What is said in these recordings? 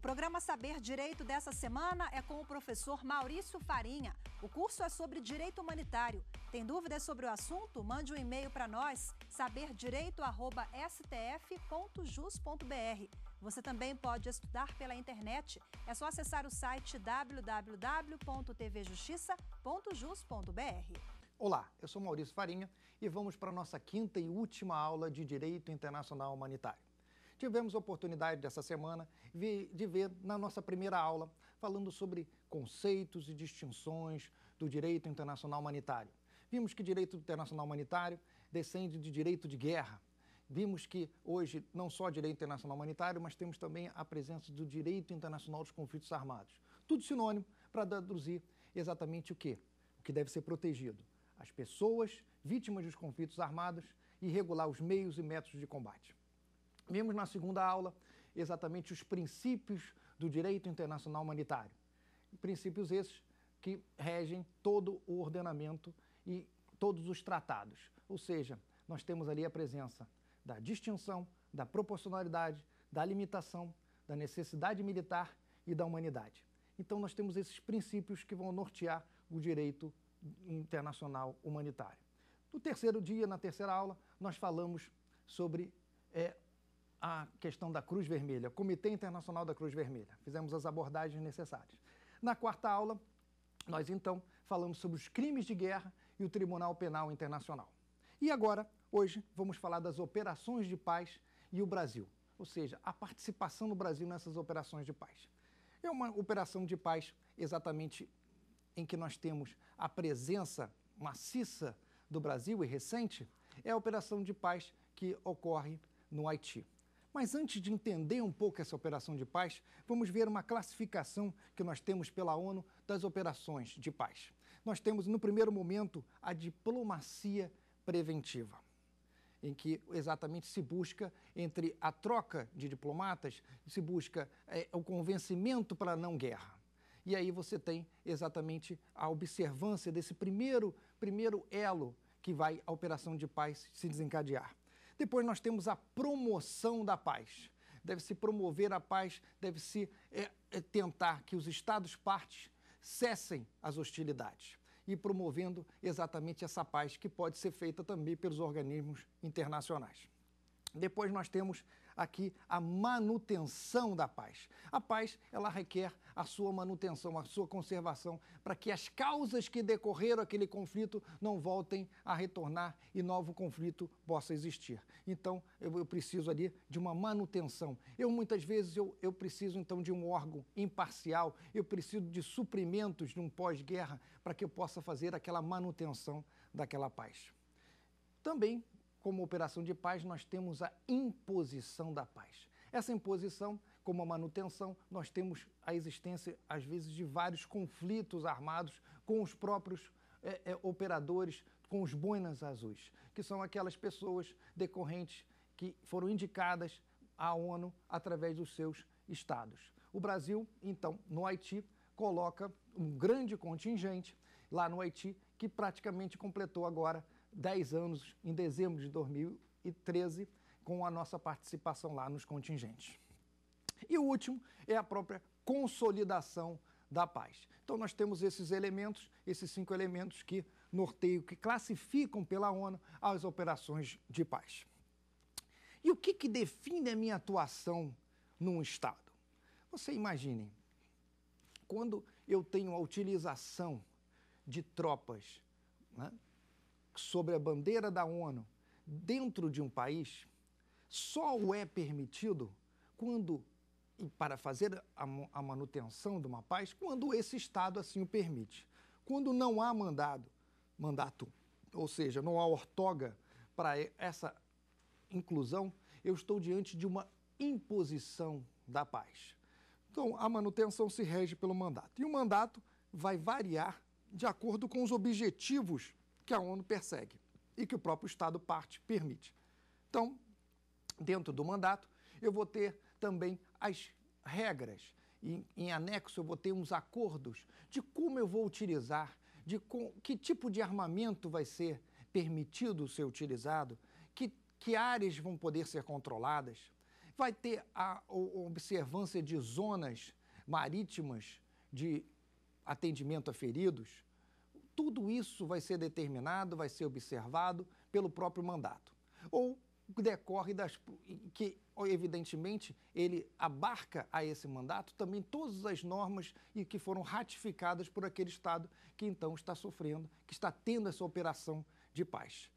O programa Saber Direito dessa semana é com o professor Maurício Farinha. O curso é sobre direito humanitário. Tem dúvidas sobre o assunto? Mande um e-mail para nós, saberdireito.stf.jus.br. Você também pode estudar pela internet. É só acessar o site www.tvjustiça.jus.br. Olá, eu sou Maurício Farinha e vamos para a nossa quinta e última aula de Direito Internacional Humanitário. Tivemos a oportunidade dessa semana de ver na nossa primeira aula falando sobre conceitos e distinções do direito internacional humanitário. Vimos que direito internacional humanitário descende de direito de guerra. Vimos que hoje não só direito internacional humanitário, mas temos também a presença do direito internacional dos conflitos armados. Tudo sinônimo para deduzir exatamente o que? O que deve ser protegido. As pessoas vítimas dos conflitos armados e regular os meios e métodos de combate. Vimos na segunda aula exatamente os princípios do direito internacional humanitário. Princípios esses que regem todo o ordenamento e todos os tratados. Ou seja, nós temos ali a presença da distinção, da proporcionalidade, da limitação, da necessidade militar e da humanidade. Então, nós temos esses princípios que vão nortear o direito internacional humanitário. No terceiro dia, na terceira aula, nós falamos sobre é, a questão da Cruz Vermelha, Comitê Internacional da Cruz Vermelha. Fizemos as abordagens necessárias. Na quarta aula, nós então falamos sobre os crimes de guerra e o Tribunal Penal Internacional. E agora, hoje, vamos falar das operações de paz e o Brasil, ou seja, a participação do Brasil nessas operações de paz. É uma operação de paz exatamente em que nós temos a presença maciça do Brasil e recente, é a operação de paz que ocorre no Haiti. Mas antes de entender um pouco essa operação de paz, vamos ver uma classificação que nós temos pela ONU das operações de paz. Nós temos, no primeiro momento, a diplomacia preventiva, em que exatamente se busca, entre a troca de diplomatas, se busca é, o convencimento para a não guerra. E aí você tem exatamente a observância desse primeiro, primeiro elo que vai a operação de paz se desencadear. Depois nós temos a promoção da paz. Deve-se promover a paz, deve-se é, é, tentar que os Estados-partes cessem as hostilidades e promovendo exatamente essa paz que pode ser feita também pelos organismos internacionais. Depois nós temos aqui a manutenção da paz. A paz, ela requer a sua manutenção, a sua conservação, para que as causas que decorreram aquele conflito não voltem a retornar e novo conflito possa existir. Então, eu, eu preciso ali de uma manutenção. Eu, muitas vezes, eu, eu preciso, então, de um órgão imparcial, eu preciso de suprimentos de um pós-guerra para que eu possa fazer aquela manutenção daquela paz. Também como operação de paz, nós temos a imposição da paz. Essa imposição, como a manutenção, nós temos a existência, às vezes, de vários conflitos armados com os próprios é, é, operadores, com os boinas azuis, que são aquelas pessoas decorrentes que foram indicadas à ONU através dos seus estados. O Brasil, então, no Haiti, coloca um grande contingente lá no Haiti, que praticamente completou agora 10 anos, em dezembro de 2013, com a nossa participação lá nos contingentes. E o último é a própria consolidação da paz. Então nós temos esses elementos, esses cinco elementos que norteiam, que classificam pela ONU as operações de paz. E o que, que define a minha atuação num Estado? Você imagine, quando eu tenho a utilização de tropas né, sobre a bandeira da ONU dentro de um país só o é permitido quando e para fazer a, manutenção de uma paz quando esse Estado assim o permite. Quando não há mandado, mandato, ou seja, não há ortoga para essa inclusão, eu estou diante de uma imposição da paz. Então, a manutenção se rege pelo mandato. E o mandato vai variar de acordo com os objetivos que a ONU persegue e que o próprio Estado parte permite. Então, dentro do mandato, eu vou ter também as regras e em anexo eu vou ter uns acordos de como eu vou utilizar, de com, que tipo de armamento vai ser permitido ser utilizado, que, que áreas vão poder ser controladas, vai ter a, a observância de zonas marítimas de atendimento a feridos, tudo isso vai ser determinado, vai ser observado pelo próprio mandato. Ou decorre das que evidentemente ele abarca a esse mandato também todas as normas e que foram ratificadas por aquele estado que então está sofrendo, que está tendo essa operação de paz.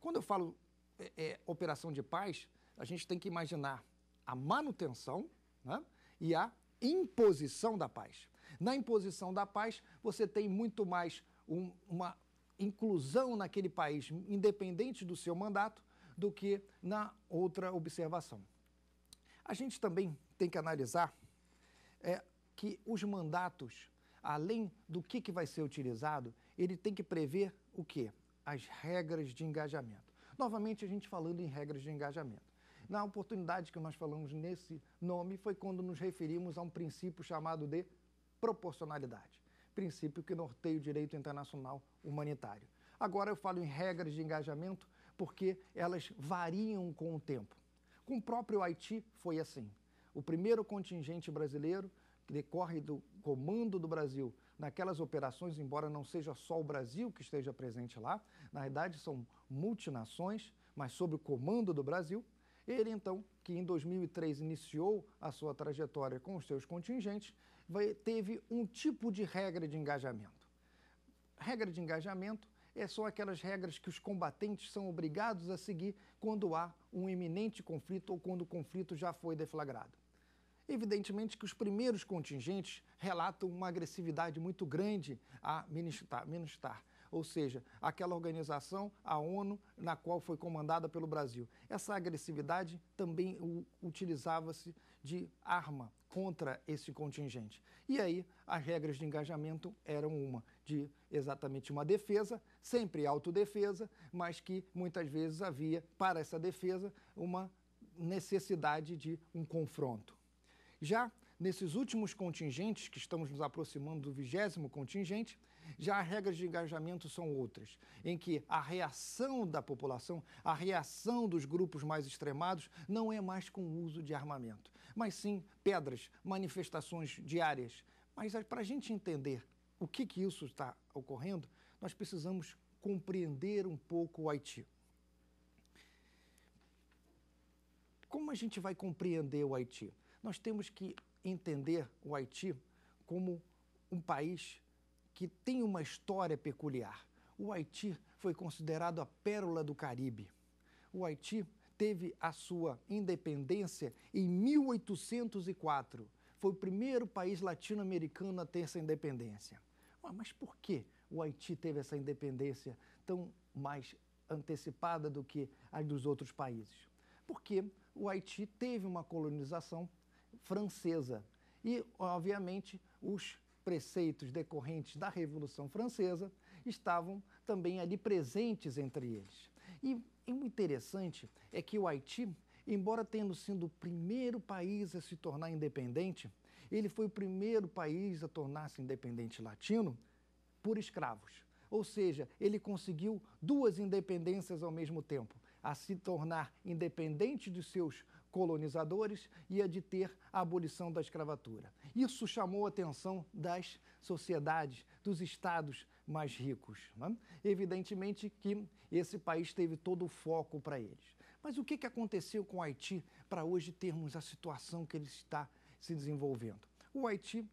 Quando eu falo é, é, operação de paz, a gente tem que imaginar a manutenção né, e a imposição da paz. Na imposição da paz, você tem muito mais um, uma inclusão naquele país independente do seu mandato do que na outra observação. A gente também tem que analisar é, que os mandatos, além do que, que vai ser utilizado, ele tem que prever o quê? As regras de engajamento. Novamente, a gente falando em regras de engajamento. Na oportunidade que nós falamos nesse nome foi quando nos referimos a um princípio chamado de proporcionalidade princípio que norteia o direito internacional humanitário. Agora eu falo em regras de engajamento porque elas variam com o tempo. Com o próprio Haiti foi assim. O primeiro contingente brasileiro, que decorre do comando do Brasil naquelas operações, embora não seja só o Brasil que esteja presente lá, na verdade são multinações, mas sob o comando do Brasil, ele então, que em 2003 iniciou a sua trajetória com os seus contingentes, vai, teve um tipo de regra de engajamento. Regra de engajamento é, são aquelas regras que os combatentes são obrigados a seguir quando há um iminente conflito ou quando o conflito já foi deflagrado. Evidentemente que os primeiros contingentes relatam uma agressividade muito grande a Ministar ou seja, aquela organização, a ONU, na qual foi comandada pelo Brasil. Essa agressividade também utilizava-se de arma contra esse contingente. E aí, as regras de engajamento eram uma, de exatamente uma defesa, sempre autodefesa, mas que muitas vezes havia, para essa defesa, uma necessidade de um confronto. Já nesses últimos contingentes, que estamos nos aproximando do vigésimo contingente, já as regras de engajamento são outras, em que a reação da população, a reação dos grupos mais extremados, não é mais com o uso de armamento, mas sim pedras, manifestações diárias. Mas ah, para a gente entender o que, que isso está ocorrendo, nós precisamos compreender um pouco o Haiti. Como a gente vai compreender o Haiti? Nós temos que entender o Haiti como um país que tem uma história peculiar. O Haiti foi considerado a pérola do Caribe. O Haiti teve a sua independência em 1804. Foi o primeiro país latino-americano a ter essa independência. Ah, mas por que o Haiti teve essa independência tão mais antecipada do que a dos outros países? Porque o Haiti teve uma colonização francesa e, obviamente, os preceitos decorrentes da Revolução Francesa estavam também ali presentes entre eles. E, o interessante é que o Haiti, embora tendo sido o primeiro país a se tornar independente, ele foi o primeiro país a tornar-se independente latino por escravos. Ou seja, ele conseguiu duas independências ao mesmo tempo, a se tornar independente dos seus colonizadores e a de ter a abolição da escravatura. Isso chamou a atenção das sociedades, dos estados mais ricos. Né? Evidentemente que esse país teve todo o foco para eles. Mas o que, que aconteceu com o Haiti para hoje termos a situação que ele está se desenvolvendo? O Haiti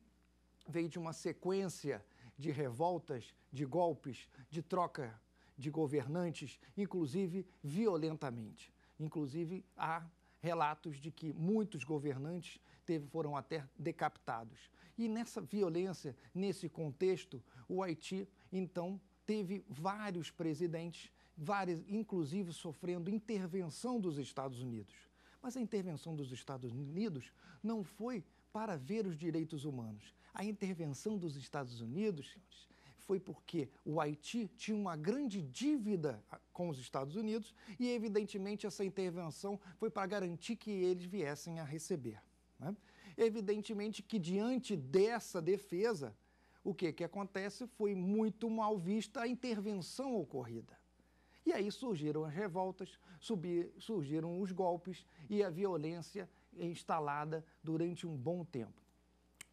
veio de uma sequência de revoltas, de golpes, de troca de governantes, inclusive violentamente. Inclusive, há relatos de que muitos governantes teve, foram até decapitados. E nessa violência, nesse contexto, o Haiti, então, teve vários presidentes, vários, inclusive sofrendo intervenção dos Estados Unidos. Mas a intervenção dos Estados Unidos não foi para ver os direitos humanos. A intervenção dos Estados Unidos foi porque o Haiti tinha uma grande dívida com os Estados Unidos e, evidentemente, essa intervenção foi para garantir que eles viessem a receber. Né? Evidentemente que, diante dessa defesa, o que, que acontece foi muito mal vista a intervenção ocorrida. E aí surgiram as revoltas, surgiram os golpes e a violência instalada durante um bom tempo.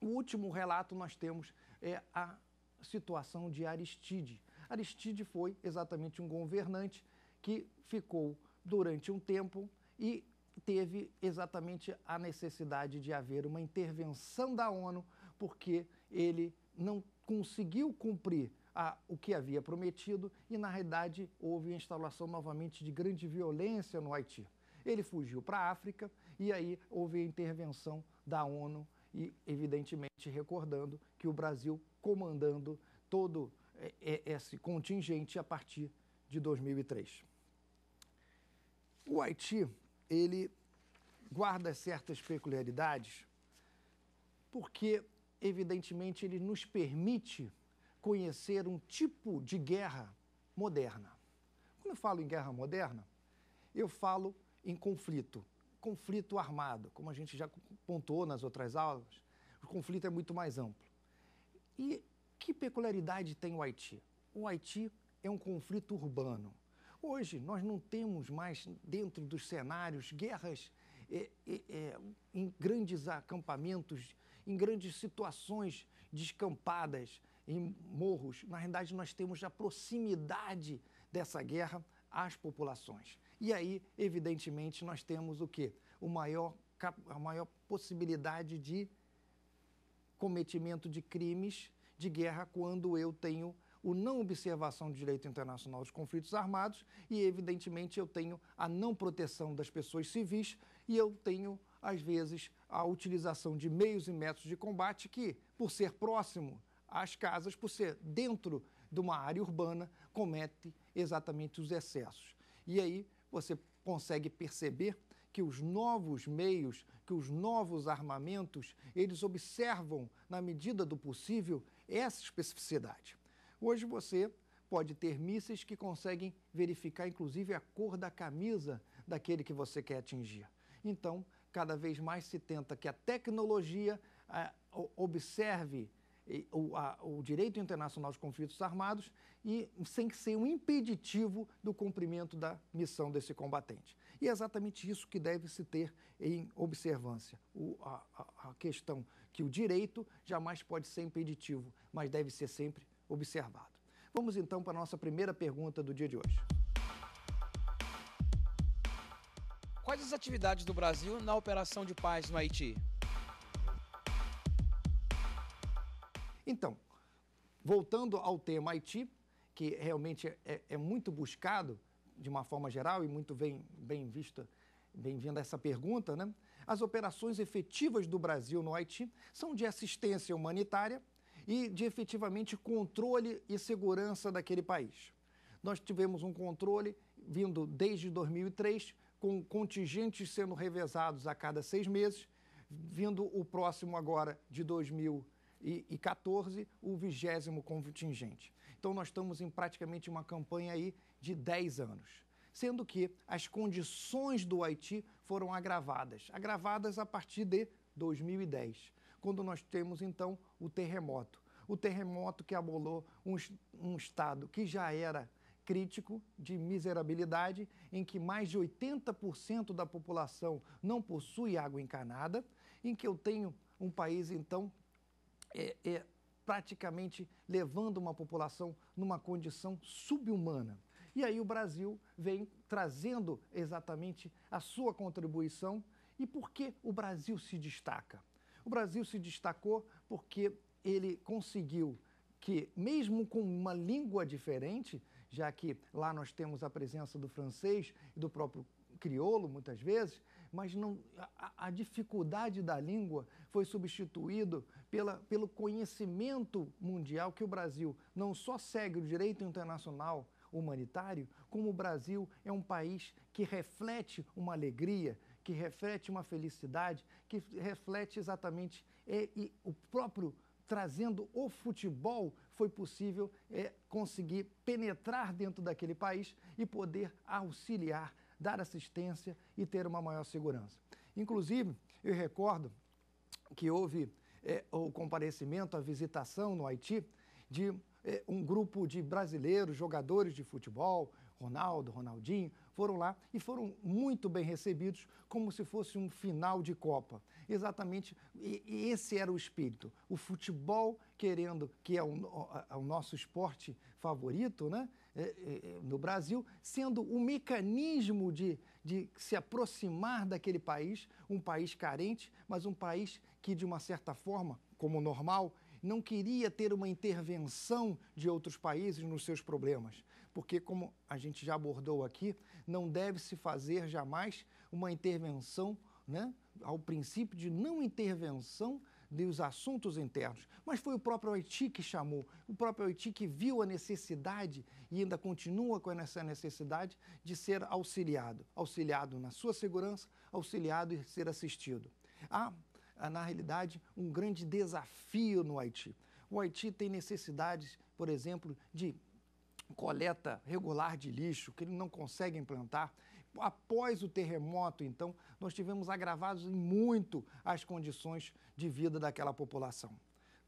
O último relato nós temos é a situação de Aristide. Aristide foi exatamente um governante que ficou durante um tempo e teve exatamente a necessidade de haver uma intervenção da ONU, porque ele não conseguiu cumprir a, o que havia prometido e, na realidade, houve a instalação novamente de grande violência no Haiti. Ele fugiu para a África e aí houve a intervenção da ONU e, evidentemente, recordando que o Brasil comandando todo é, é, esse contingente a partir de 2003. O Haiti, ele guarda certas peculiaridades, porque, evidentemente, ele nos permite conhecer um tipo de guerra moderna. Quando eu falo em guerra moderna, eu falo em conflito, conflito armado, como a gente já pontuou nas outras aulas, o conflito é muito mais amplo. E que peculiaridade tem o Haiti? O Haiti é um conflito urbano. Hoje, nós não temos mais, dentro dos cenários, guerras é, é, é, em grandes acampamentos, em grandes situações descampadas, em morros. Na realidade, nós temos a proximidade dessa guerra às populações. E aí, evidentemente, nós temos o quê? O maior, a maior possibilidade de cometimento de crimes de guerra quando eu tenho o não observação do direito internacional dos conflitos armados e, evidentemente, eu tenho a não proteção das pessoas civis e eu tenho, às vezes, a utilização de meios e métodos de combate que, por ser próximo às casas, por ser dentro de uma área urbana, comete exatamente os excessos. E aí você consegue perceber que os novos meios, que os novos armamentos, eles observam, na medida do possível, essa especificidade. Hoje você pode ter mísseis que conseguem verificar, inclusive, a cor da camisa daquele que você quer atingir. Então, cada vez mais se tenta que a tecnologia eh, observe o, a, o direito internacional de conflitos armados e sem que ser um impeditivo do cumprimento da missão desse combatente. E é exatamente isso que deve se ter em observância. O, a, a questão que o direito jamais pode ser impeditivo, mas deve ser sempre observado. Vamos então para a nossa primeira pergunta do dia de hoje. Quais as atividades do Brasil na operação de paz no Haiti? Então, voltando ao tema Haiti, que realmente é, é muito buscado de uma forma geral e muito bem, bem vista, bem-vinda essa pergunta, né? As operações efetivas do Brasil no Haiti são de assistência humanitária e de efetivamente controle e segurança daquele país. Nós tivemos um controle vindo desde 2003, com contingentes sendo revezados a cada seis meses, vindo o próximo agora de 2020 e, e 14, o vigésimo contingente. Então, nós estamos em praticamente uma campanha aí de 10 anos sendo que as condições do Haiti foram agravadas agravadas a partir de 2010, quando nós temos então o terremoto. O terremoto que abolou um, um, Estado que já era crítico de miserabilidade, em que mais de 80% da população não possui água encanada, em que eu tenho um país então é, é, praticamente levando uma população numa condição subhumana. E aí o Brasil vem trazendo exatamente a sua contribuição. E por que o Brasil se destaca? O Brasil se destacou porque ele conseguiu que, mesmo com uma língua diferente, já que lá nós temos a presença do francês e do próprio crioulo, muitas vezes, mas não, a, a dificuldade da língua foi substituído pela, pelo conhecimento mundial que o Brasil não só segue o direito internacional humanitário, como o Brasil é um país que reflete uma alegria, que reflete uma felicidade, que reflete exatamente é, e o próprio trazendo o futebol, foi possível é, conseguir penetrar dentro daquele país e poder auxiliar dar assistência e ter uma maior segurança. Inclusive, eu recordo que houve é, o comparecimento, a visitação no Haiti de é, um grupo de brasileiros, jogadores de futebol, Ronaldo, Ronaldinho, foram lá e foram muito bem recebidos, como se fosse um final de Copa. Exatamente, e, e esse era o espírito. O futebol, querendo, que é o, o nosso esporte favorito, né? É, é, no Brasil, sendo um mecanismo de, de se aproximar daquele país, um país carente, mas um país que, de uma certa forma, como normal, não queria ter uma intervenção de outros países nos seus problemas. Porque, como a gente já abordou aqui, não deve-se fazer jamais uma intervenção, né, ao princípio de não intervenção dos assuntos internos, mas foi o próprio Haiti que chamou, o próprio Haiti que viu a necessidade e ainda continua com essa necessidade de ser auxiliado, auxiliado na sua segurança, auxiliado e ser assistido. Há, ah, na realidade, um grande desafio no Haiti. O Haiti tem necessidades, por exemplo, de coleta regular de lixo, que ele não consegue implantar, após o terremoto, então, nós tivemos agravados em muito as condições de vida daquela população.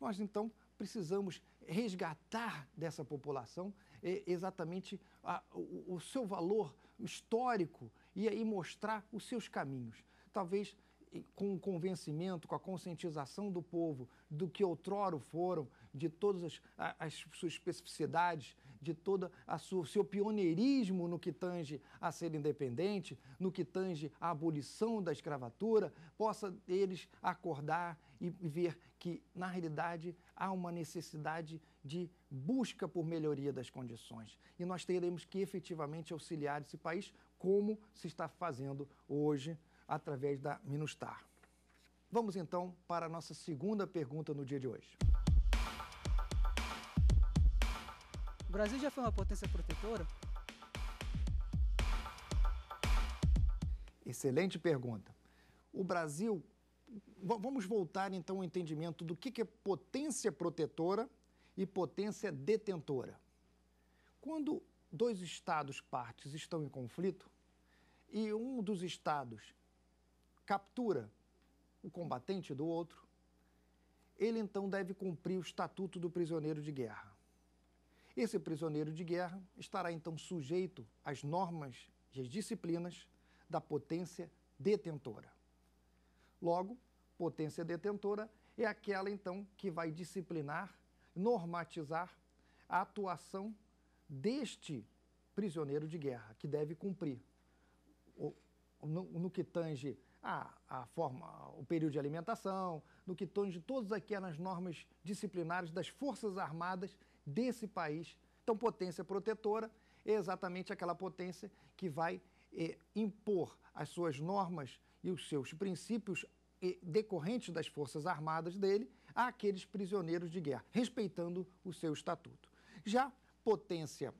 Nós, então, precisamos resgatar dessa população exatamente a, o, o seu valor histórico e aí mostrar os seus caminhos. Talvez com o convencimento, com a conscientização do povo do que outrora foram, de todas as, as suas especificidades, de todo o seu pioneirismo no que tange a ser independente, no que tange a abolição da escravatura, possa eles acordar e ver que, na realidade, há uma necessidade de busca por melhoria das condições. E nós teremos que efetivamente auxiliar esse país, como se está fazendo hoje através da Minustar. Vamos então para a nossa segunda pergunta no dia de hoje. O Brasil já foi uma potência protetora? Excelente pergunta. O Brasil. Vamos voltar então ao entendimento do que é potência protetora e potência detentora. Quando dois estados partes estão em conflito e um dos estados captura o combatente do outro, ele então deve cumprir o estatuto do prisioneiro de guerra. Esse prisioneiro de guerra estará então sujeito às normas e às disciplinas da potência detentora. Logo, potência detentora é aquela então que vai disciplinar, normatizar a atuação deste prisioneiro de guerra, que deve cumprir no, no que tange a, a, forma, o período de alimentação, no que tange todas aquelas normas disciplinares das Forças Armadas desse país. Então, potência protetora é exatamente aquela potência que vai é, impor as suas normas e os seus princípios decorrentes das forças armadas dele àqueles prisioneiros de guerra, respeitando o seu estatuto. Já potência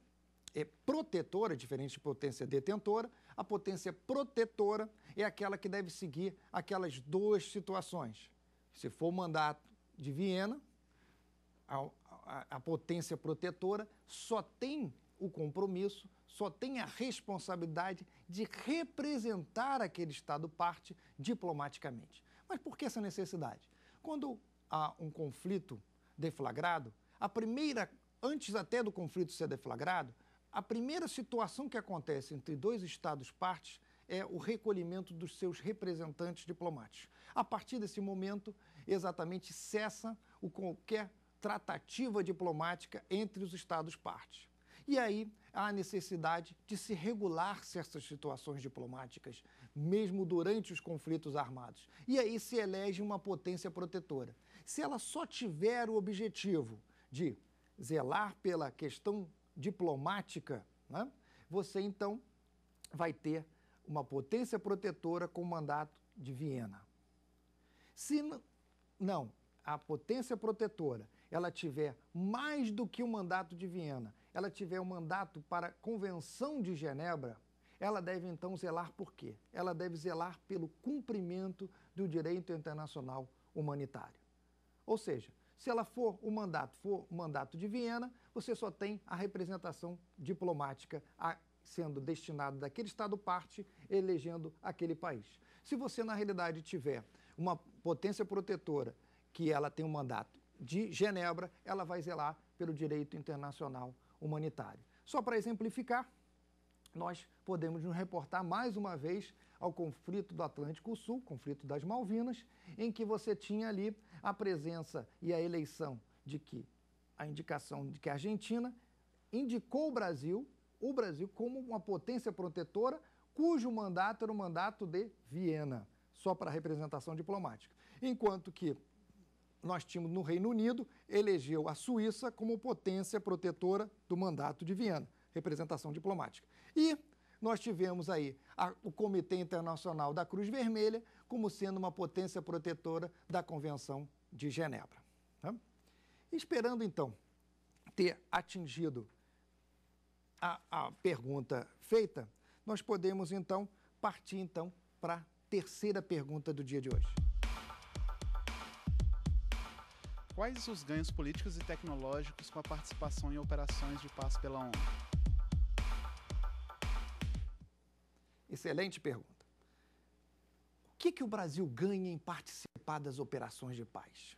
é, protetora, diferente de potência detentora, a potência protetora é aquela que deve seguir aquelas duas situações. Se for o mandato de Viena, a, potência protetora só tem o compromisso, só tem a responsabilidade de representar aquele Estado parte diplomaticamente. Mas por que essa necessidade? Quando há um conflito deflagrado, a primeira, antes até do conflito ser deflagrado, a primeira situação que acontece entre dois Estados partes é o recolhimento dos seus representantes diplomáticos. A partir desse momento, exatamente cessa o qualquer tratativa diplomática entre os Estados-partes. E aí há a necessidade de se regular certas situações diplomáticas, mesmo durante os conflitos armados. E aí se elege uma potência protetora. Se ela só tiver o objetivo de zelar pela questão diplomática, né, você então vai ter uma potência protetora com mandato de Viena. Se não, a potência protetora ela tiver mais do que o mandato de Viena, ela tiver o um mandato para a Convenção de Genebra, ela deve então zelar por quê? Ela deve zelar pelo cumprimento do direito internacional humanitário. Ou seja, se ela for o mandato, for o mandato de Viena, você só tem a representação diplomática a, sendo destinada daquele Estado parte, elegendo aquele país. Se você, na realidade, tiver uma potência protetora que ela tem um mandato de Genebra, ela vai zelar pelo direito internacional humanitário. Só para exemplificar, nós podemos nos reportar mais uma vez ao conflito do Atlântico Sul, conflito das Malvinas, em que você tinha ali a presença e a eleição de que a indicação de que a Argentina indicou o Brasil, o Brasil como uma potência protetora, cujo mandato era o mandato de Viena, só para representação diplomática. Enquanto que nós tínhamos no Reino Unido, elegeu a Suíça como potência protetora do mandato de Viena, representação diplomática. E nós tivemos aí a, o Comitê Internacional da Cruz Vermelha como sendo uma potência protetora da Convenção de Genebra. Tá? Esperando, então, ter atingido a, a pergunta feita, nós podemos, então, partir, então, para a terceira pergunta do dia de hoje. Quais os ganhos políticos e tecnológicos com a participação em operações de paz pela ONU? Excelente pergunta. O que, que o Brasil ganha em participar das operações de paz?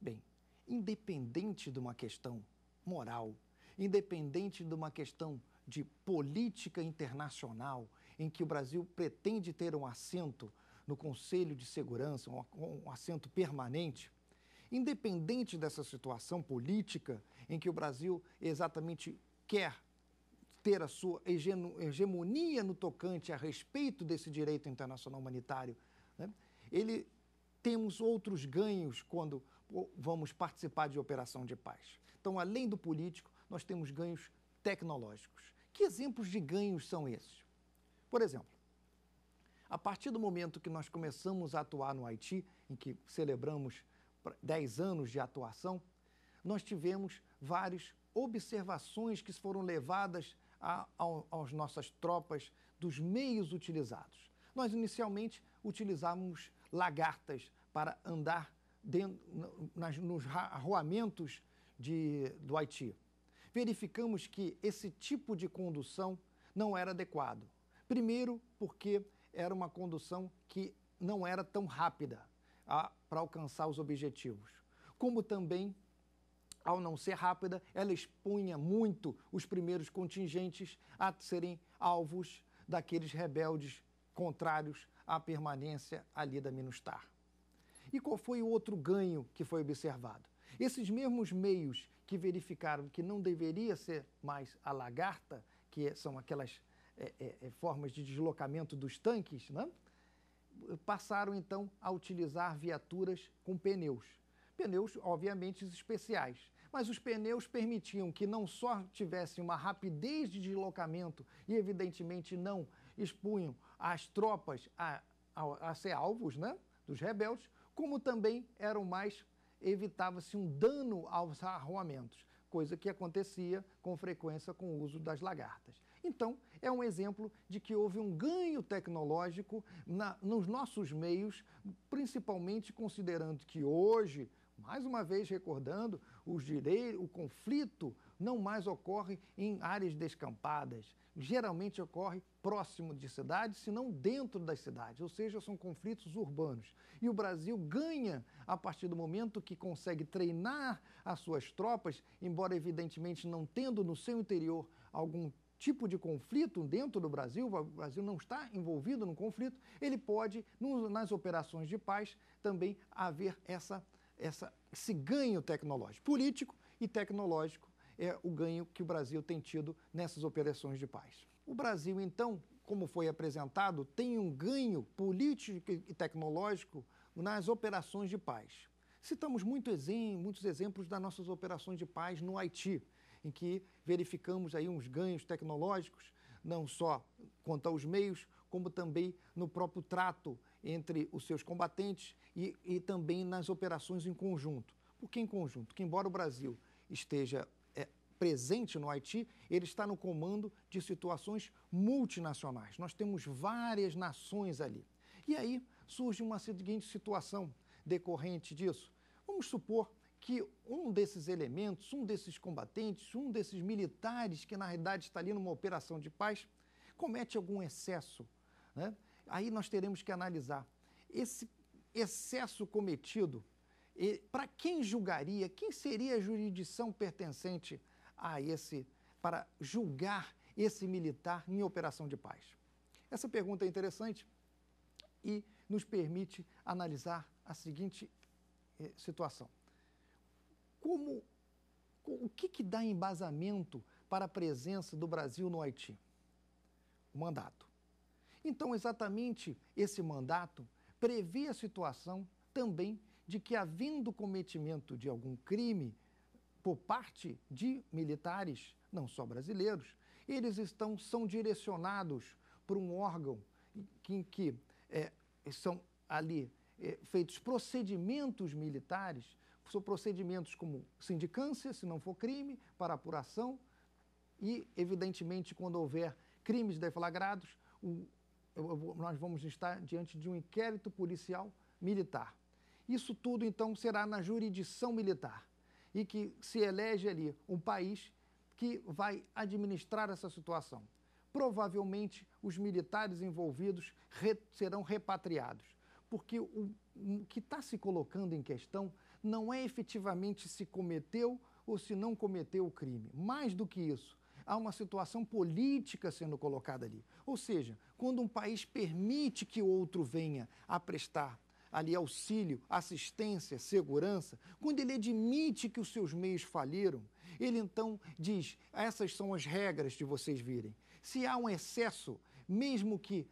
Bem, independente de uma questão moral, independente de uma questão de política internacional, em que o Brasil pretende ter um assento no Conselho de Segurança, um assento permanente, Independente dessa situação política em que o Brasil exatamente quer ter a sua hegemonia no tocante a respeito desse direito internacional humanitário, né? ele temos outros ganhos quando vamos participar de operação de paz. Então, além do político, nós temos ganhos tecnológicos. Que exemplos de ganhos são esses? Por exemplo, a partir do momento que nós começamos a atuar no Haiti, em que celebramos 10 anos de atuação, nós tivemos várias observações que foram levadas às nossas tropas dos meios utilizados. Nós inicialmente utilizávamos lagartas para andar dentro, nas, nos arruamentos de, do Haiti. Verificamos que esse tipo de condução não era adequado. Primeiro, porque era uma condução que não era tão rápida para alcançar os objetivos. Como também, ao não ser rápida, ela expunha muito os primeiros contingentes a serem alvos daqueles rebeldes contrários à permanência ali da Minustar. E qual foi o outro ganho que foi observado? Esses mesmos meios que verificaram que não deveria ser mais a lagarta, que são aquelas é, é, é formas de deslocamento dos tanques, né? passaram então a utilizar viaturas com pneus. Pneus, obviamente, especiais. Mas os pneus permitiam que não só tivessem uma rapidez de deslocamento e, evidentemente, não expunham as tropas a, a, a ser alvos né, dos rebeldes, como também eram mais evitava-se um dano aos arruamentos, coisa que acontecia com frequência com o uso das lagartas. Então, é um exemplo de que houve um ganho tecnológico na, nos nossos meios, principalmente considerando que hoje, mais uma vez recordando, os direitos, o conflito não mais ocorre em áreas descampadas, geralmente ocorre próximo de cidades, se não dentro das cidades, ou seja, são conflitos urbanos. E o Brasil ganha a partir do momento que consegue treinar as suas tropas, embora evidentemente não tendo no seu interior algum tipo de conflito dentro do Brasil, o Brasil não está envolvido no conflito, ele pode, nas operações de paz, também haver essa, essa, esse ganho tecnológico, político e tecnológico, é o ganho que o Brasil tem tido nessas operações de paz. O Brasil, então, como foi apresentado, tem um ganho político e tecnológico nas operações de paz. Citamos muito muitos exemplos das nossas operações de paz no Haiti em que verificamos aí uns ganhos tecnológicos, não só quanto aos meios, como também no próprio trato entre os seus combatentes e, e também nas operações em conjunto. Por que em conjunto? Que embora o Brasil esteja é, presente no Haiti, ele está no comando de situações multinacionais. Nós temos várias nações ali. E aí surge uma seguinte situação decorrente disso. Vamos supor que um desses elementos, um desses combatentes, um desses militares que na realidade está ali numa operação de paz, comete algum excesso. Né? Aí nós teremos que analisar esse excesso cometido, para quem julgaria, quem seria a jurisdição pertencente a esse, para julgar esse militar em operação de paz? Essa pergunta é interessante e nos permite analisar a seguinte eh, situação como o que, que dá embasamento para a presença do Brasil no Haiti? O mandato. Então, exatamente esse mandato prevê a situação também de que, havendo cometimento de algum crime por parte de militares, não só brasileiros, eles estão, são direcionados para um órgão em que é, são ali é, feitos procedimentos militares são procedimentos como sindicância, se não for crime, para apuração e, evidentemente, quando houver crimes deflagrados, o, nós vamos estar diante de um inquérito policial militar. Isso tudo, então, será na jurisdição militar e que se elege ali um país que vai administrar essa situação. Provavelmente, os militares envolvidos re, serão repatriados, porque o, o que está se colocando em questão não é efetivamente se cometeu ou se não cometeu o crime. Mais do que isso, há uma situação política sendo colocada ali. Ou seja, quando um país permite que o outro venha a prestar ali auxílio, assistência, segurança, quando ele admite que os seus meios falharam, ele então diz: essas são as regras de vocês virem. Se há um excesso, mesmo que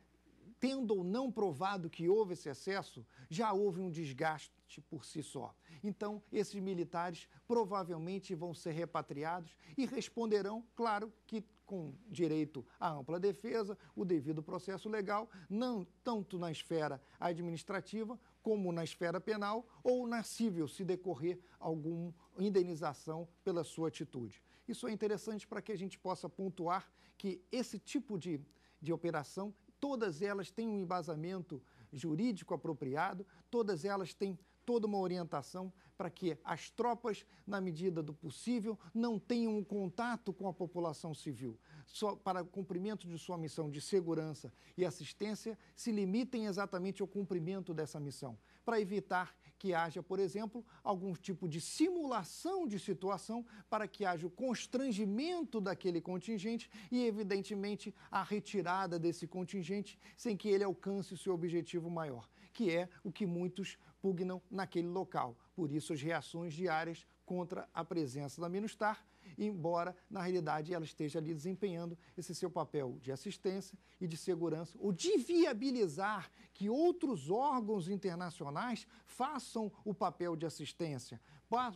tendo ou não provado que houve esse excesso, já houve um desgaste por si só. Então, esses militares provavelmente vão ser repatriados e responderão, claro, que com direito à ampla defesa, o devido processo legal, não tanto na esfera administrativa como na esfera penal ou na civil, se decorrer alguma indenização pela sua atitude. Isso é interessante para que a gente possa pontuar que esse tipo de, de operação todas elas têm um embasamento jurídico apropriado, todas elas têm toda uma orientação para que as tropas, na medida do possível, não tenham um contato com a população civil. Só para o cumprimento de sua missão de segurança e assistência, se limitem exatamente ao cumprimento dessa missão, para evitar que haja, por exemplo, algum tipo de simulação de situação para que haja o constrangimento daquele contingente e, evidentemente, a retirada desse contingente sem que ele alcance o seu objetivo maior, que é o que muitos pugnam naquele local. Por isso, as reações diárias contra a presença da Minustar embora na realidade ela esteja ali desempenhando esse seu papel de assistência e de segurança, ou de viabilizar que outros órgãos internacionais façam o papel de assistência,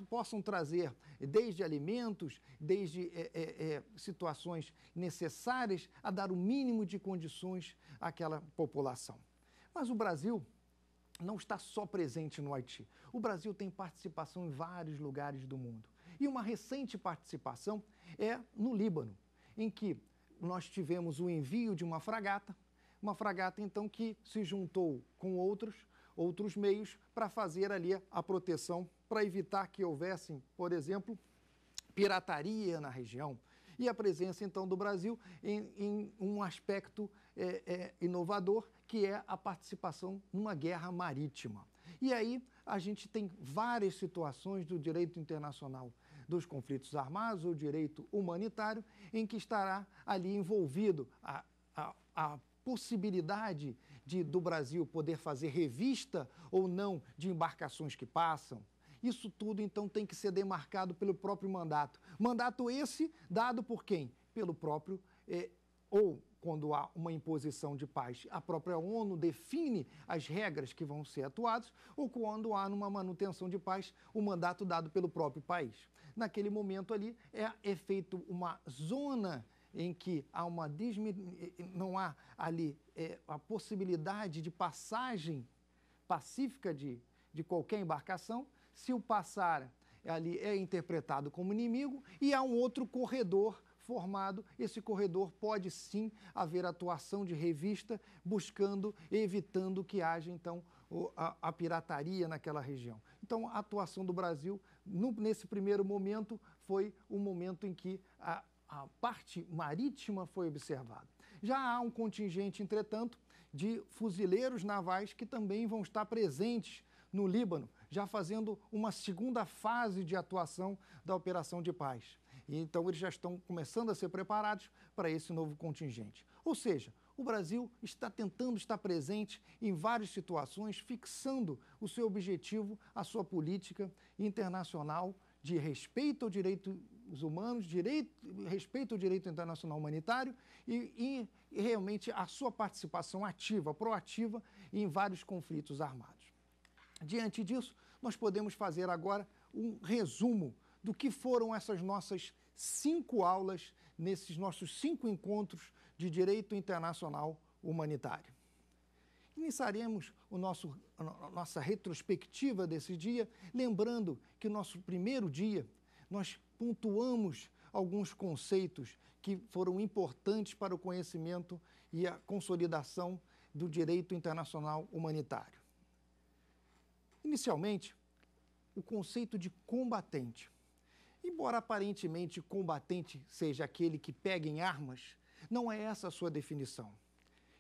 possam trazer desde alimentos, desde é, é, é, situações necessárias a dar o mínimo de condições àquela população. Mas o Brasil não está só presente no Haiti. O Brasil tem participação em vários lugares do mundo. E uma recente participação é no Líbano, em que nós tivemos o envio de uma fragata, uma fragata então que se juntou com outros, outros meios para fazer ali a proteção, para evitar que houvessem, por exemplo, pirataria na região. E a presença então do Brasil em, em um aspecto é, é, inovador, que é a participação numa guerra marítima. E aí a gente tem várias situações do direito internacional dos conflitos armados o direito humanitário, em que estará ali envolvido a, a, a possibilidade de, do Brasil poder fazer revista ou não de embarcações que passam. Isso tudo, então, tem que ser demarcado pelo próprio mandato. Mandato esse dado por quem? Pelo próprio, eh, ou quando há uma imposição de paz, a própria ONU define as regras que vão ser atuadas, ou quando há numa manutenção de paz o mandato dado pelo próprio país. Naquele momento ali é, é feito uma zona em que há uma desmi... não há ali é, a possibilidade de passagem pacífica de, de qualquer embarcação, se o passar ali é interpretado como inimigo e há um outro corredor formado, esse corredor pode sim haver atuação de revista, buscando, evitando que haja, então, a, pirataria naquela região. Então, a atuação do Brasil, nesse primeiro momento, foi o momento em que a, a parte marítima foi observada. Já há um contingente, entretanto, de fuzileiros navais que também vão estar presentes no Líbano, já fazendo uma segunda fase de atuação da Operação de Paz então eles já estão começando a ser preparados para esse novo contingente. Ou seja, o Brasil está tentando estar presente em várias situações, fixando o seu objetivo, a sua política internacional de respeito aos direitos humanos, direito, respeito ao direito internacional humanitário e, e, realmente a sua participação ativa, proativa em vários conflitos armados. Diante disso, nós podemos fazer agora um resumo do que foram essas nossas cinco aulas nesses nossos cinco encontros de direito internacional humanitário. Iniciaremos nosso, a nossa retrospectiva desse dia, lembrando que no nosso primeiro dia nós pontuamos alguns conceitos que foram importantes para o conhecimento e a consolidação do direito internacional humanitário. Inicialmente, o conceito de combatente. Embora aparentemente combatente seja aquele que pega em armas, não é essa a sua definição.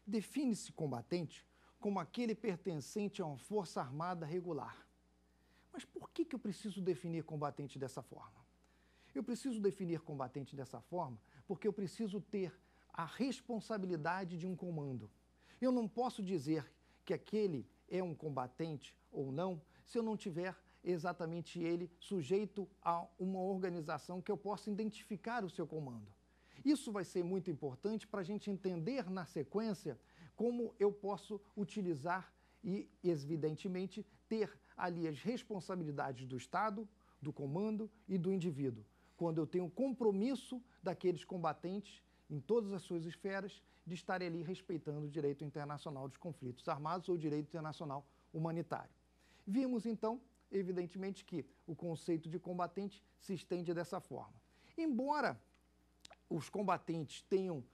Define-se combatente como aquele pertencente a uma força armada regular. Mas por que, que eu preciso definir combatente dessa forma? Eu preciso definir combatente dessa forma porque eu preciso ter a responsabilidade de um comando. Eu não posso dizer que aquele é um combatente ou não se eu não tiver exatamente ele sujeito a uma organização que eu possa identificar o seu comando. Isso vai ser muito importante para a gente entender na sequência como eu posso utilizar e, evidentemente, ter ali as responsabilidades do Estado, do comando e do indivíduo, quando eu tenho compromisso daqueles combatentes em todas as suas esferas de estar ali respeitando o direito internacional dos conflitos armados ou direito internacional humanitário. Vimos então evidentemente que o conceito de combatente se estende dessa forma. Embora os combatentes tenham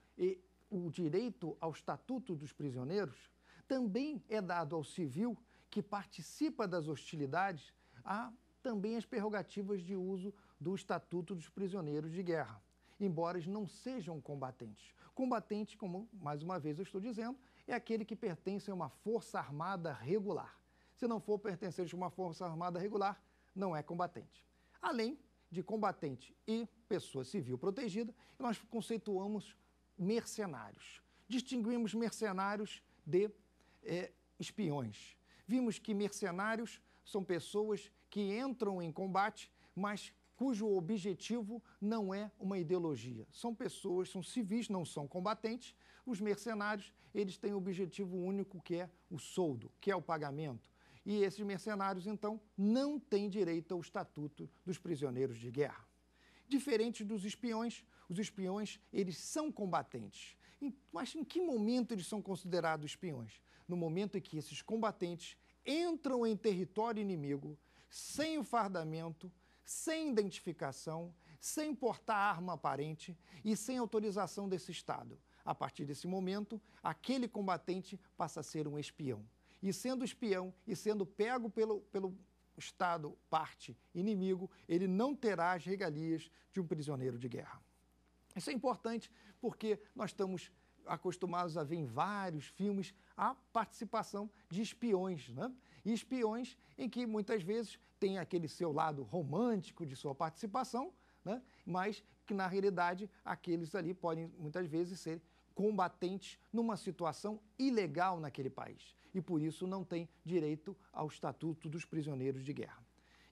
o direito ao estatuto dos prisioneiros, também é dado ao civil que participa das hostilidades a também as prerrogativas de uso do Estatuto dos Prisioneiros de Guerra, embora eles não sejam combatentes. Combatente, como mais uma vez eu estou dizendo, é aquele que pertence a uma força armada regular se não for pertencer a uma força armada regular, não é combatente. Além de combatente e pessoa civil protegida, nós conceituamos mercenários. Distinguimos mercenários de é, espiões. Vimos que mercenários são pessoas que entram em combate, mas cujo objetivo não é uma ideologia. São pessoas, são civis, não são combatentes. Os mercenários, eles têm um objetivo único que é o soldo, que é o pagamento, e esses mercenários, então, não têm direito ao estatuto dos prisioneiros de guerra. Diferente dos espiões, os espiões, eles são combatentes. Mas em que momento eles são considerados espiões? No momento em que esses combatentes entram em território inimigo, sem o fardamento, sem identificação, sem portar arma aparente e sem autorização desse Estado. A partir desse momento, aquele combatente passa a ser um espião e sendo espião e sendo pego pelo, pelo Estado parte inimigo, ele não terá as regalias de um prisioneiro de guerra. Isso é importante porque nós estamos acostumados a ver em vários filmes a participação de espiões, né? E espiões em que muitas vezes tem aquele seu lado romântico de sua participação, né? mas que na realidade aqueles ali podem muitas vezes ser combatentes numa situação ilegal naquele país e por isso não tem direito ao Estatuto dos Prisioneiros de Guerra.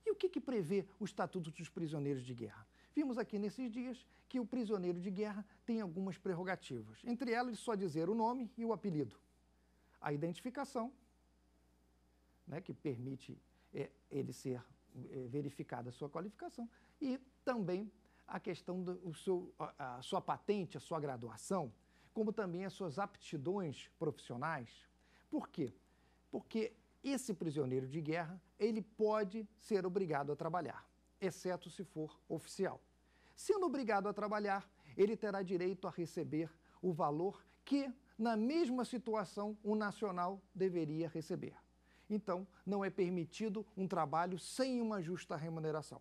E o que, que prevê o Estatuto dos Prisioneiros de Guerra? Vimos aqui nesses dias que o prisioneiro de guerra tem algumas prerrogativas, entre elas só dizer o nome e o apelido. A identificação, né, que permite é, ele ser é, verificada a sua qualificação, e também a questão da sua patente, a sua graduação, como também as suas aptidões profissionais. Por quê? Porque esse prisioneiro de guerra, ele pode ser obrigado a trabalhar, exceto se for oficial. Sendo obrigado a trabalhar, ele terá direito a receber o valor que, na mesma situação, um nacional deveria receber. Então, não é permitido um trabalho sem uma justa remuneração.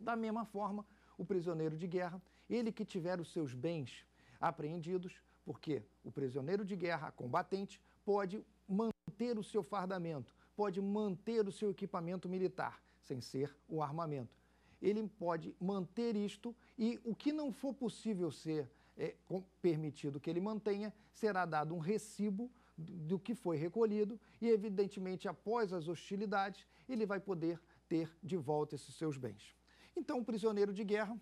Da mesma forma, o prisioneiro de guerra, ele que tiver os seus bens apreendidos, porque o prisioneiro de guerra, combatente, pode manter o seu fardamento, pode manter o seu equipamento militar, sem ser o armamento. Ele pode manter isto e o que não for possível ser é, com, permitido que ele mantenha, será dado um recibo do que foi recolhido e, evidentemente, após as hostilidades, ele vai poder ter de volta esses seus bens. Então, o prisioneiro de guerra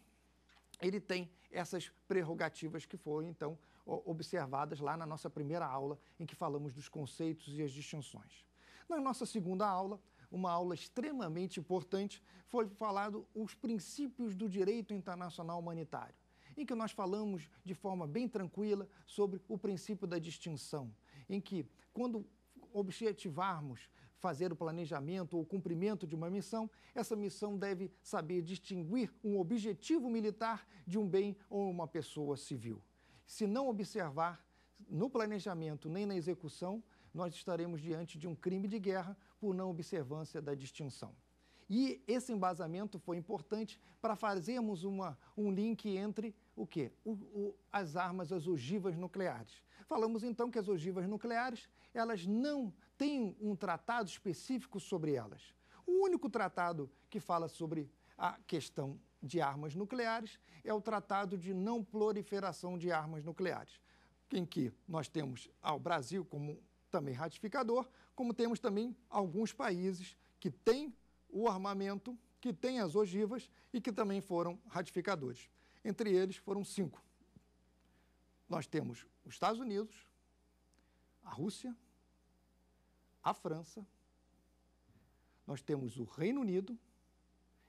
ele tem essas prerrogativas que foram, então, observadas lá na nossa primeira aula, em que falamos dos conceitos e as distinções. Na nossa segunda aula, uma aula extremamente importante, foi falado os princípios do direito internacional humanitário, em que nós falamos de forma bem tranquila sobre o princípio da distinção, em que, quando objetivarmos fazer o planejamento ou cumprimento de uma missão, essa missão deve saber distinguir um objetivo militar de um bem ou uma pessoa civil. Se não observar no planejamento nem na execução, nós estaremos diante de um crime de guerra por não observância da distinção. E esse embasamento foi importante para fazermos uma, um link entre o quê? O, o, as armas, as ogivas nucleares. Falamos então que as ogivas nucleares, elas não tem um tratado específico sobre elas. O único tratado que fala sobre a questão de armas nucleares é o Tratado de Não Proliferação de Armas Nucleares, em que nós temos ao Brasil como também ratificador, como temos também alguns países que têm o armamento, que têm as ogivas e que também foram ratificadores. Entre eles foram cinco. Nós temos os Estados Unidos, a Rússia, a França, nós temos o Reino Unido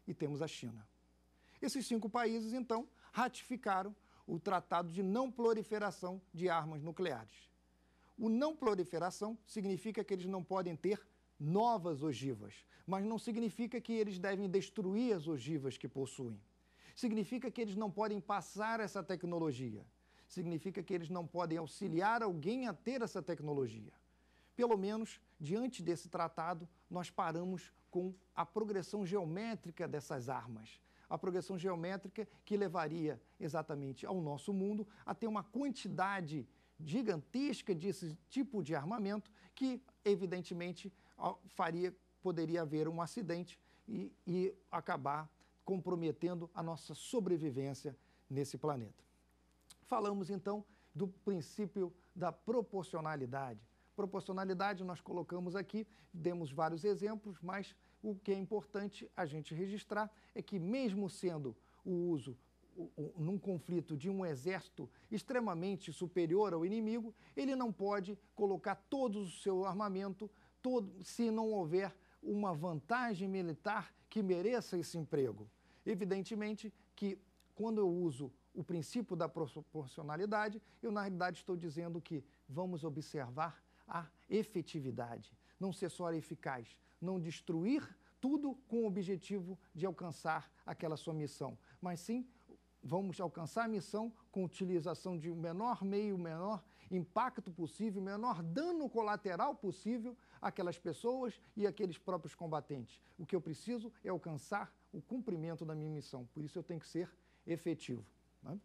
e temos a China. Esses cinco países, então, ratificaram o Tratado de Não Proliferação de Armas Nucleares. O não proliferação significa que eles não podem ter novas ogivas, mas não significa que eles devem destruir as ogivas que possuem. Significa que eles não podem passar essa tecnologia. Significa que eles não podem auxiliar alguém a ter essa tecnologia. Pelo menos Diante desse tratado, nós paramos com a progressão geométrica dessas armas. A progressão geométrica que levaria exatamente ao nosso mundo a ter uma quantidade gigantesca desse tipo de armamento que, evidentemente, faria, poderia haver um acidente e, e acabar comprometendo a nossa sobrevivência nesse planeta. Falamos então do princípio da proporcionalidade, proporcionalidade nós colocamos aqui, demos vários exemplos, mas o que é importante a gente registrar é que, mesmo sendo o uso num conflito de um exército extremamente superior ao inimigo, ele não pode colocar todo o seu armamento todo, se não houver uma vantagem militar que mereça esse emprego. Evidentemente que quando eu uso o princípio da proporcionalidade, eu na realidade estou dizendo que vamos observar a efetividade, não ser só eficaz, não destruir tudo com o objetivo de alcançar aquela sua missão, mas sim vamos alcançar a missão com utilização de o menor meio, menor impacto possível, menor dano colateral possível àquelas pessoas e àqueles próprios combatentes. O que eu preciso é alcançar o cumprimento da minha missão, por isso eu tenho que ser efetivo. Né?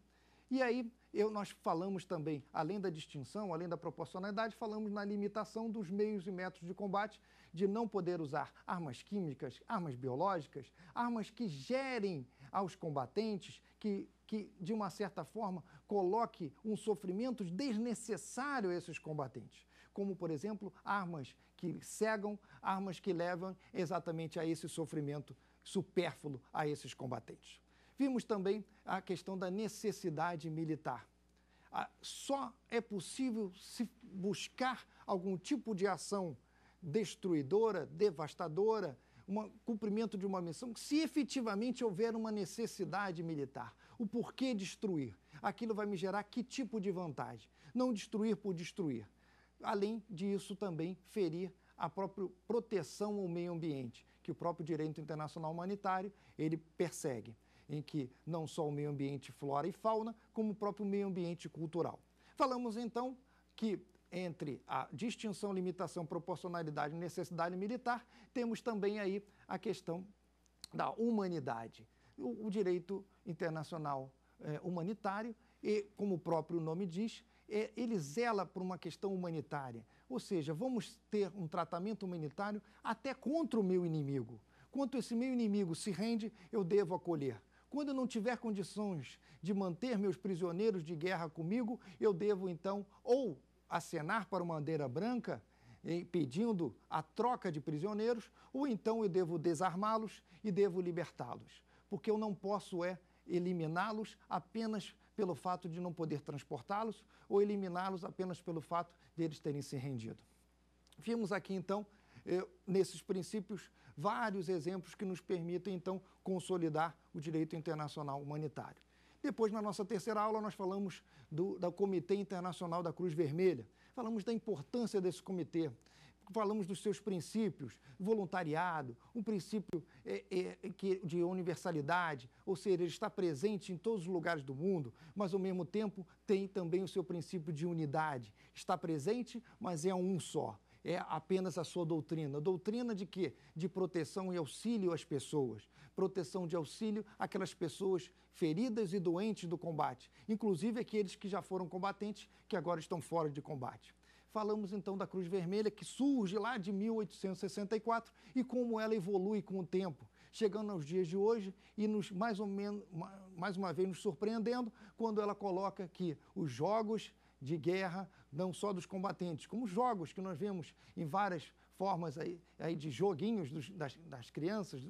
E aí, eu, nós falamos também, além da distinção, além da proporcionalidade, falamos na limitação dos meios e métodos de combate, de não poder usar armas químicas, armas biológicas, armas que gerem aos combatentes, que, que de uma certa forma coloque um sofrimento desnecessário a esses combatentes. Como, por exemplo, armas que cegam, armas que levam exatamente a esse sofrimento supérfluo a esses combatentes. Vimos também a questão da necessidade militar. Ah, só é possível se buscar algum tipo de ação destruidora, devastadora, um cumprimento de uma missão, se efetivamente houver uma necessidade militar. O porquê destruir? Aquilo vai me gerar que tipo de vantagem? Não destruir por destruir. Além disso, também ferir a própria proteção ao meio ambiente, que o próprio direito internacional humanitário ele persegue em que não só o meio ambiente flora e fauna, como o próprio meio ambiente cultural. Falamos então que entre a distinção, limitação, proporcionalidade e necessidade militar, temos também aí a questão da humanidade, o, direito internacional é, humanitário e, como o próprio nome diz, é, ele zela por uma questão humanitária. Ou seja, vamos ter um tratamento humanitário até contra o meu inimigo. Quanto esse meu inimigo se rende, eu devo acolher. Quando eu não tiver condições de manter meus prisioneiros de guerra comigo, eu devo então ou acenar para uma bandeira branca, pedindo a troca de prisioneiros, ou então eu devo desarmá-los e devo libertá-los. Porque eu não posso é eliminá-los apenas pelo fato de não poder transportá-los ou eliminá-los apenas pelo fato de eles terem se rendido. Vimos aqui então, eh, nesses princípios, vários exemplos que nos permitem, então, consolidar o direito internacional humanitário. Depois, na nossa terceira aula, nós falamos do, do Comitê Internacional da Cruz Vermelha, falamos da importância desse comitê, falamos dos seus princípios, voluntariado, um princípio é, é, é, de universalidade, ou seja, ele está presente em todos os lugares do mundo, mas ao mesmo tempo tem também o seu princípio de unidade. Está presente, mas é um só é apenas a sua doutrina. Doutrina de quê? De proteção e auxílio às pessoas. Proteção de auxílio àquelas pessoas feridas e doentes do combate, inclusive aqueles que já foram combatentes, que agora estão fora de combate. Falamos então da Cruz Vermelha, que surge lá de 1864 e como ela evolui com o tempo, chegando aos dias de hoje e nos mais ou menos mais uma vez nos surpreendendo quando ela coloca que os jogos de guerra, não só dos combatentes, como jogos que nós vemos em várias formas aí, aí de joguinhos dos, das, das crianças,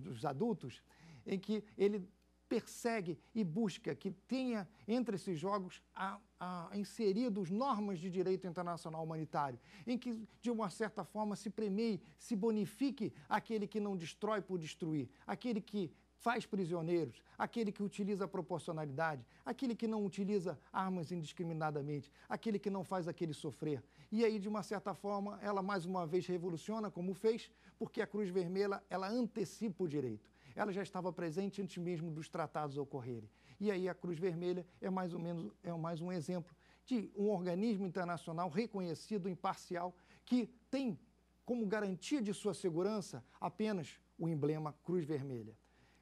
dos adultos, em que ele persegue e busca que tenha entre esses jogos a, a, inseridos normas de direito internacional humanitário, em que, de uma certa forma, se premie, se bonifique aquele que não destrói por destruir, aquele que faz prisioneiros, aquele que utiliza a proporcionalidade, aquele que não utiliza armas indiscriminadamente, aquele que não faz aquele sofrer. E aí, de uma certa forma, ela mais uma vez revoluciona, como fez, porque a Cruz Vermelha ela antecipa o direito. Ela já estava presente antes mesmo dos tratados ocorrerem. E aí a Cruz Vermelha é mais ou menos é mais um exemplo de um organismo internacional reconhecido, imparcial, que tem como garantia de sua segurança apenas o emblema Cruz Vermelha.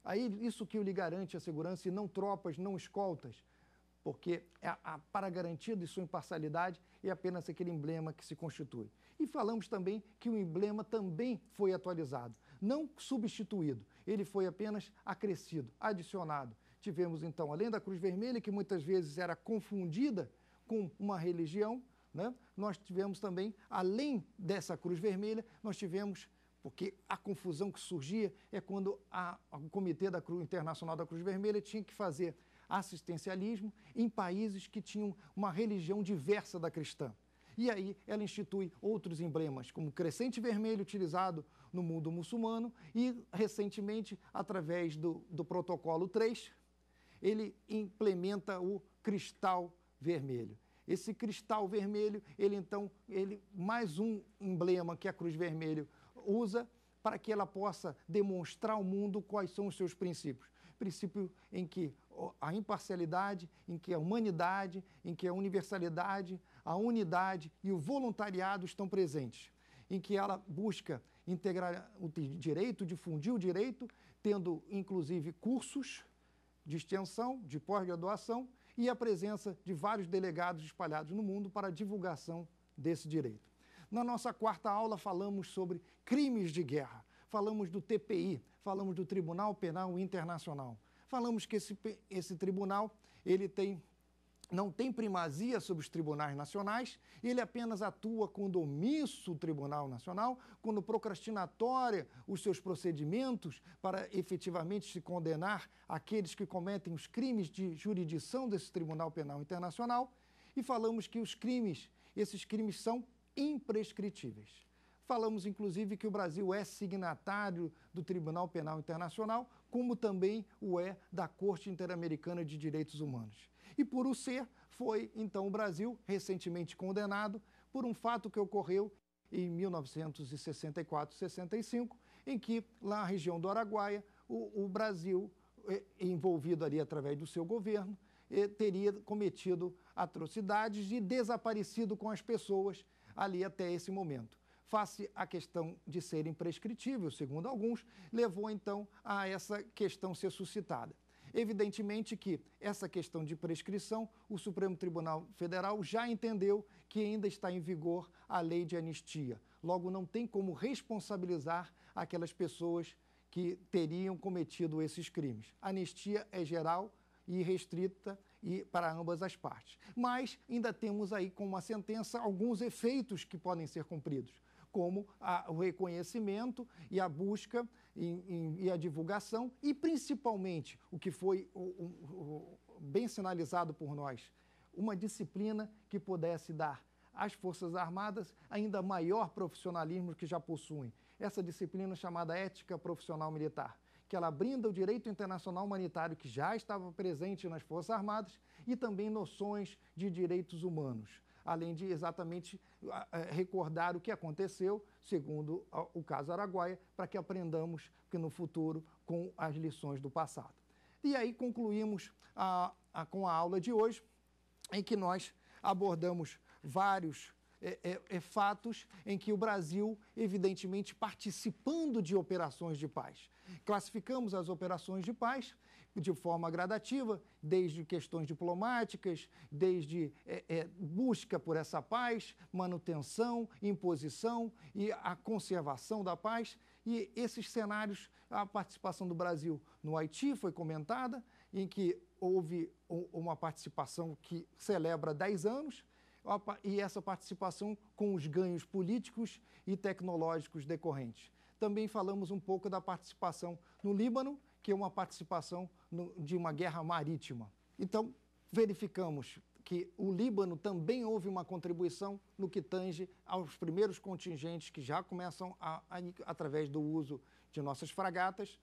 Aí isso que lhe garante a segurança e não tropas, não escoltas, porque é a, a, para garantia de sua imparcialidade é apenas aquele emblema que se constitui. E falamos também que o emblema também foi atualizado, não substituído, ele foi apenas acrescido, adicionado. Tivemos então, além da Cruz Vermelha, que muitas vezes era confundida com uma religião, né? nós tivemos também, além dessa Cruz Vermelha, nós tivemos porque a confusão que surgia é quando a, o Comitê da Cruz Internacional da Cruz Vermelha tinha que fazer assistencialismo em países que tinham uma religião diversa da cristã. E aí ela institui outros emblemas, como o crescente vermelho utilizado no mundo muçulmano e, recentemente, através do, do protocolo 3, ele implementa o cristal vermelho. Esse cristal vermelho, ele então, ele mais um emblema que a cruz Vermelha usa para que ela possa demonstrar ao mundo quais são os seus princípios. Princípio em que a imparcialidade, em que a humanidade, em que a universalidade, a unidade e o voluntariado estão presentes. Em que ela busca integrar o direito, difundir o direito, tendo inclusive cursos de extensão, de pós-graduação e a presença de vários delegados espalhados no mundo para a divulgação desse direito. Na nossa quarta aula, falamos sobre crimes de guerra, falamos do TPI, falamos do Tribunal Penal Internacional. Falamos que esse, esse tribunal ele tem não tem primazia sobre os tribunais nacionais, ele apenas atua quando omisso o Tribunal Nacional, quando procrastinatória os seus procedimentos para efetivamente se condenar aqueles que cometem os crimes de jurisdição desse Tribunal Penal Internacional. E falamos que os crimes, esses crimes são imprescritíveis. Falamos, inclusive, que o Brasil é signatário do Tribunal Penal Internacional, como também o é da Corte Interamericana de Direitos Humanos. E por o ser, foi então o Brasil recentemente condenado por um fato que ocorreu em 1964-65, em que, lá na região do Araguaia, o, o Brasil, eh, envolvido ali através do seu governo, eh, teria cometido atrocidades e desaparecido com as pessoas ali até esse momento. Face à questão de ser imprescritível, segundo alguns, levou então a essa questão ser suscitada. Evidentemente que essa questão de prescrição, o Supremo Tribunal Federal já entendeu que ainda está em vigor a lei de anistia. Logo, não tem como responsabilizar aquelas pessoas que teriam cometido esses crimes. A anistia é geral e restrita e para ambas as partes. Mas ainda temos aí com uma sentença alguns efeitos que podem ser cumpridos, como a, o reconhecimento e a busca e a divulgação, e principalmente o que foi o, o, o, bem sinalizado por nós, uma disciplina que pudesse dar às Forças Armadas ainda maior profissionalismo que já possuem. Essa disciplina chamada ética profissional militar que ela brinda o direito internacional humanitário que já estava presente nas Forças Armadas e também noções de direitos humanos, além de exatamente ah, eh, recordar o que aconteceu, segundo ah, o caso Araguaia, para que aprendamos que no futuro com as lições do passado. E aí concluímos a, a, com a aula de hoje, em que nós abordamos vários é, é, é fatos em que o Brasil, evidentemente, participando de operações de paz. Classificamos as operações de paz de forma gradativa, desde questões diplomáticas, desde é, é, busca por essa paz, manutenção, imposição e a conservação da paz. E esses cenários, a participação do Brasil no Haiti foi comentada, em que houve uma participação que celebra 10 anos, e essa participação com os ganhos políticos e tecnológicos decorrentes. Também falamos um pouco da participação no Líbano, que é uma participação no, de uma guerra marítima. Então, verificamos que o Líbano também houve uma contribuição no que tange aos primeiros contingentes que já começam a, a, através do uso de nossas fragatas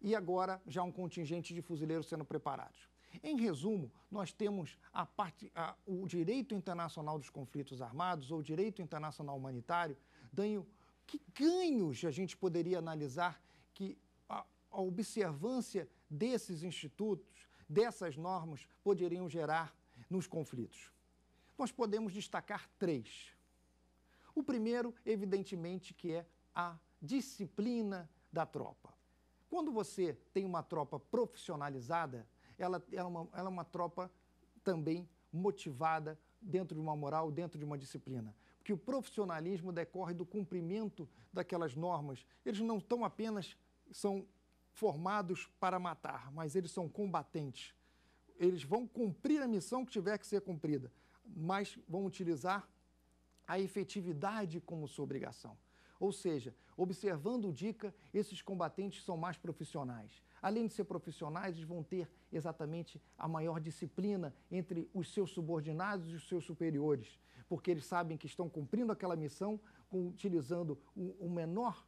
e agora já um contingente de fuzileiros sendo preparados. Em resumo, nós temos a parte, a, o direito internacional dos conflitos armados ou direito internacional humanitário. Danho, que ganhos a gente poderia analisar que a, a observância desses institutos, dessas normas, poderiam gerar nos conflitos? Nós podemos destacar três. O primeiro, evidentemente, que é a disciplina da tropa. Quando você tem uma tropa profissionalizada, ela, ela, é uma, ela é uma tropa também motivada dentro de uma moral, dentro de uma disciplina. Porque o profissionalismo decorre do cumprimento daquelas normas. Eles não estão apenas são formados para matar, mas eles são combatentes. Eles vão cumprir a missão que tiver que ser cumprida, mas vão utilizar a efetividade como sua obrigação. Ou seja, observando o DICA, esses combatentes são mais profissionais. Além de ser profissionais, eles vão ter exatamente a maior disciplina entre os seus subordinados e os seus superiores, porque eles sabem que estão cumprindo aquela missão com, utilizando o, o menor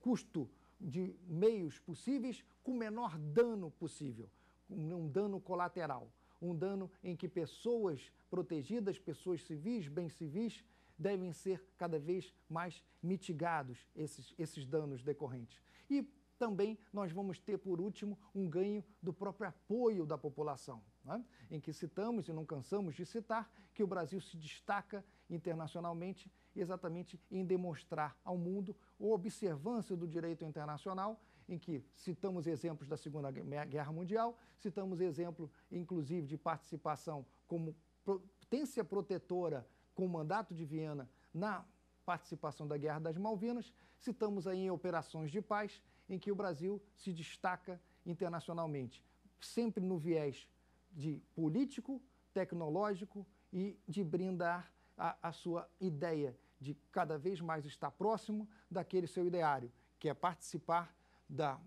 custo de meios possíveis com o menor dano possível, um dano colateral, um dano em que pessoas protegidas, pessoas civis, bens civis, devem ser cada vez mais mitigados esses, esses danos decorrentes. E também nós vamos ter, por último, um ganho do próprio apoio da população, né? em que citamos e não cansamos de citar que o Brasil se destaca internacionalmente exatamente em demonstrar ao mundo a observância do direito internacional, em que citamos exemplos da Segunda Guerra Mundial, citamos exemplo, inclusive, de participação como potência protetora com o mandato de Viena na participação da Guerra das Malvinas, citamos aí em operações de paz em que o Brasil se destaca internacionalmente, sempre no viés de político, tecnológico e de brindar a, a sua ideia de cada vez mais estar próximo daquele seu ideário, que é participar da,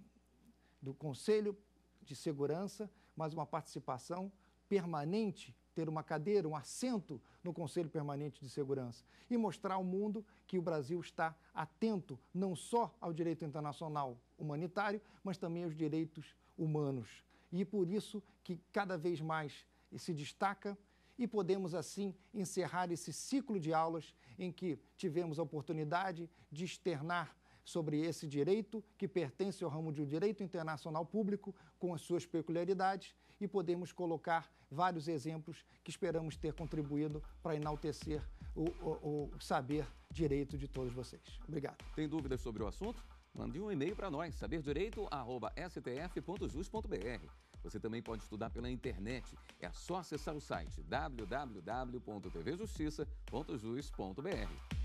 do Conselho de Segurança, mas uma participação permanente ter uma cadeira, um assento no Conselho Permanente de Segurança e mostrar ao mundo que o Brasil está atento não só ao direito internacional humanitário, mas também aos direitos humanos. E por isso que cada vez mais se destaca e podemos assim encerrar esse ciclo de aulas em que tivemos a oportunidade de externar sobre esse direito que pertence ao ramo do direito internacional público, com as suas peculiaridades, e podemos colocar vários exemplos que esperamos ter contribuído para enaltecer o, o, o saber direito de todos vocês. Obrigado. Tem dúvidas sobre o assunto? Mande um e-mail para nós, saberdireito.stf.jus.br. Você também pode estudar pela internet. É só acessar o site www.tvjustiça.jus.br.